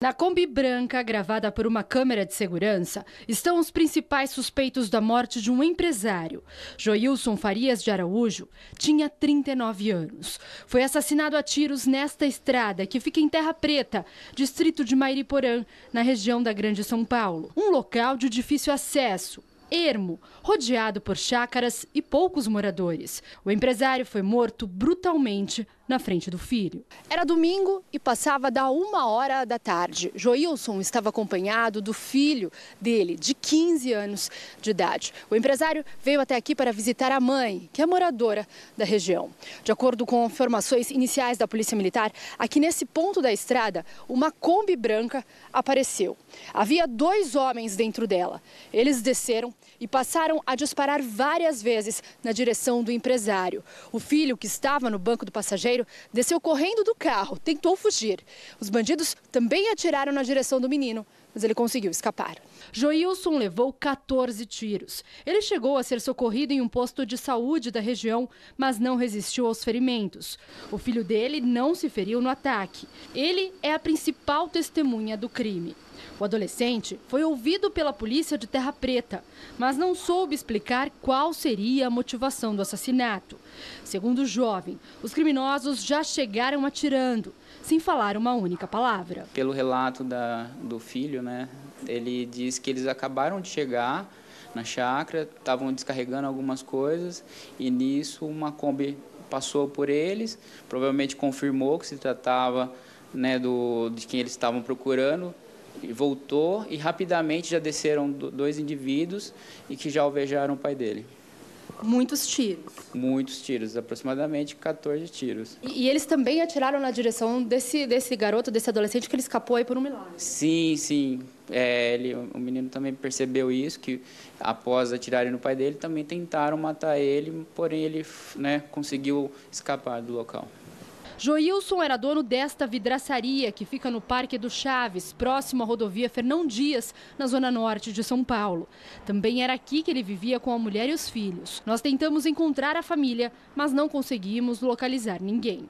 Na Kombi branca, gravada por uma câmera de segurança, estão os principais suspeitos da morte de um empresário. Joilson Farias de Araújo tinha 39 anos. Foi assassinado a tiros nesta estrada, que fica em Terra Preta, distrito de Mairiporã, na região da Grande São Paulo. Um local de difícil acesso, ermo, rodeado por chácaras e poucos moradores. O empresário foi morto brutalmente na frente do filho. Era domingo e passava da uma hora da tarde. Joilson estava acompanhado do filho dele, de 15 anos de idade. O empresário veio até aqui para visitar a mãe, que é moradora da região. De acordo com informações iniciais da Polícia Militar, aqui nesse ponto da estrada, uma Kombi branca apareceu. Havia dois homens dentro dela. Eles desceram e passaram a disparar várias vezes na direção do empresário. O filho, que estava no banco do passageiro, desceu correndo do carro, tentou fugir. Os bandidos também atiraram na direção do menino, mas ele conseguiu escapar. Joilson levou 14 tiros. Ele chegou a ser socorrido em um posto de saúde da região, mas não resistiu aos ferimentos. O filho dele não se feriu no ataque. Ele é a principal testemunha do crime. O adolescente foi ouvido pela polícia de Terra Preta, mas não soube explicar qual seria a motivação do assassinato. Segundo o jovem, os criminosos já chegaram atirando, sem falar uma única palavra. Pelo relato da, do filho, né, ele diz que eles acabaram de chegar na chácara, estavam descarregando algumas coisas e nisso uma Kombi passou por eles, provavelmente confirmou que se tratava né, do, de quem eles estavam procurando, voltou e rapidamente já desceram dois indivíduos e que já alvejaram o pai dele. Muitos tiros. Muitos tiros, aproximadamente 14 tiros. E, e, eles também atiraram na direção desse, desse garoto, desse adolescente, que ele escapou aí por um milagre. Sim, sim. É, ele, o menino também percebeu isso, que após atirarem no pai dele, também tentaram matar ele, porém ele né, conseguiu escapar do local. Joilson era dono desta vidraçaria, que fica no Parque do Chaves, próximo à rodovia Fernão Dias, na zona norte de São Paulo. Também era aqui que ele vivia com a mulher e os filhos. Nós tentamos encontrar a família, mas não conseguimos localizar ninguém.